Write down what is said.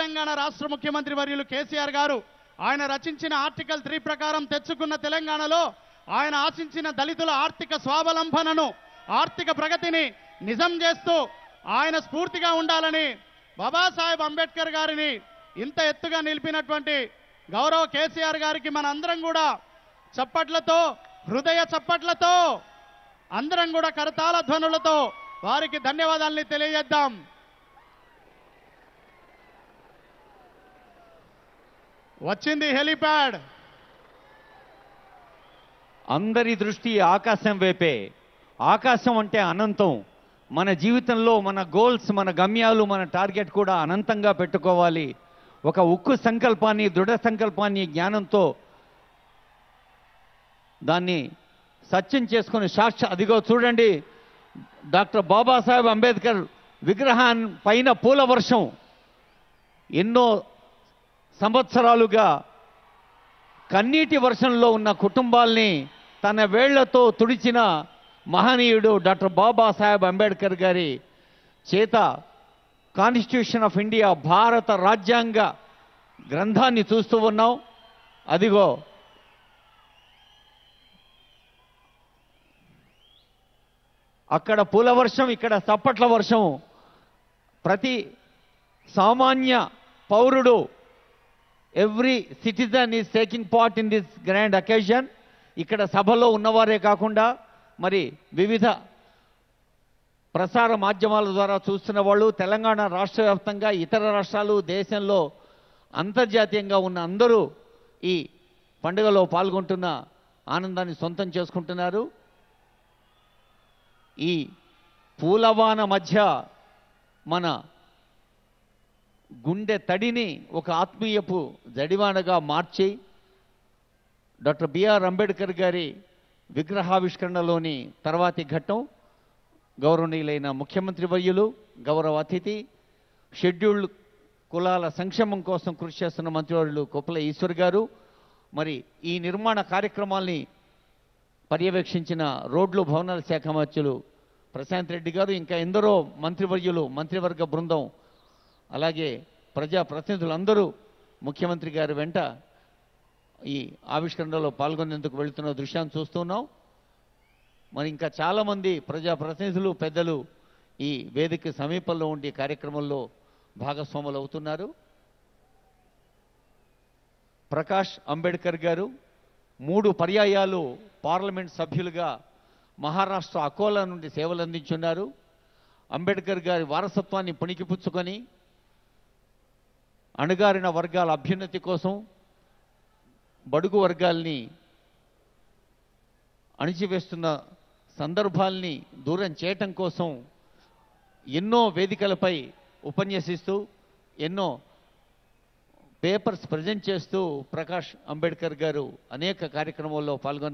తెలంగాణ రాష్ట్ర ముఖ్యమంత్రి వర్యులు కేసీఆర్ గారు ఆయన రచించిన ఆర్టికల్ త్రీ ప్రకారం తెచ్చుకున్న తెలంగాణలో ఆయన ఆశించిన దళితుల ఆర్థిక స్వావలంబనను ఆర్థిక ప్రగతిని నిజం చేస్తూ ఆయన స్ఫూర్తిగా ఉండాలని బాబాసాహెబ్ అంబేద్కర్ గారిని ఇంత ఎత్తుగా నిలిపినటువంటి గౌరవ కేసీఆర్ గారికి మన అందరం కూడా చప్పట్లతో హృదయ చప్పట్లతో అందరం కూడా కరతాల ధ్వనులతో వారికి ధన్యవాదాలని తెలియజేద్దాం వచ్చింది హెలిప్యాడ్ అందరి దృష్టి ఆకాశం వేపే ఆకాశం అంటే అనంతం మన జీవితంలో మన గోల్స్ మన గమ్యాలు మన టార్గెట్ కూడా అనంతంగా పెట్టుకోవాలి ఒక ఉక్కు సంకల్పాన్ని దృఢ సంకల్పాన్ని జ్ఞానంతో దాన్ని సత్యం చేసుకుని సాక్ష అదిగో చూడండి డాక్టర్ బాబాసాహెబ్ అంబేద్కర్ విగ్రహాన్ పైన పూల వర్షం ఎన్నో సంవత్సరాలుగా కన్నీటి వర్షంలో ఉన్న కుటుంబాల్ని తన వేళ్లతో తుడిచిన మహనీయుడు డాక్టర్ బాబాసాహెబ్ అంబేద్కర్ గారి చేత కాన్స్టిట్యూషన్ ఆఫ్ ఇండియా భారత రాజ్యాంగ గ్రంథాన్ని చూస్తూ ఉన్నాం అదిగో అక్కడ పూల వర్షం ఇక్కడ చప్పట్ల వర్షం ప్రతి సామాన్య పౌరుడు every citizen is taking part in this grand occasion ఇక్కడ సభలో ఉన్నవారే కాకుండా మరి వివిధ ప్రసార మాధ్యమాల ద్వారా చూస్తున్న వాళ్ళు తెలంగాణ రాష్ట్ర వ్యాప్తంగా ఇతర రాష్ట్రాలు దేశంలో అంతర్జాతీయంగా ఉన్న అందరూ ఈ పండుగలో పాల్గొంటున్న ఆనందాన్ని సొంతం చేసుకుంటున్నారు ఈ పూలవాన మధ్య మన గుండె తడిని ఒక ఆత్మీయపు జడివానగా మార్చి డాక్టర్ బిఆర్ అంబేద్కర్ గారి విగ్రహావిష్కరణలోని తర్వాతి ఘట్టం గౌరవనీయులైన ముఖ్యమంత్రి వర్యులు గౌరవ అతిథి షెడ్యూల్డ్ కులాల సంక్షేమం కోసం కృషి చేస్తున్న మంత్రివర్యులు కొప్పల ఈశ్వర్ గారు మరి ఈ నిర్మాణ కార్యక్రమాల్ని పర్యవేక్షించిన రోడ్లు భవనాల శాఖ మంత్రులు ప్రశాంత్ రెడ్డి గారు ఇంకా ఎందరో మంత్రివర్యులు మంత్రివర్గ బృందం అలాగే ప్రజాప్రతినిధులందరూ ముఖ్యమంత్రి గారి వెంట ఈ ఆవిష్కరణలో పాల్గొనేందుకు వెళుతున్న దృశ్యాన్ని చూస్తున్నాం మరి ఇంకా చాలామంది ప్రజాప్రతినిధులు పెద్దలు ఈ వేదిక సమీపంలో ఉండే కార్యక్రమంలో భాగస్వాములు అవుతున్నారు ప్రకాష్ అంబేద్కర్ గారు మూడు పర్యాయాలు పార్లమెంట్ సభ్యులుగా మహారాష్ట్ర అకోలా నుండి సేవలు అందించున్నారు అంబేద్కర్ గారి వారసత్వాన్ని పుణికిపుచ్చుకొని అణగారిన వర్గాల అభ్యున్నతి కోసం బడుగు వర్గాల్ని అణిచివేస్తున్న సందర్భాల్ని దూరం చేయటం కోసం ఎన్నో వేదికలపై ఉపన్యసిస్తూ ఎన్నో పేపర్స్ ప్రజెంట్ చేస్తూ ప్రకాష్ అంబేద్కర్ గారు అనేక కార్యక్రమాల్లో పాల్గొన్నారు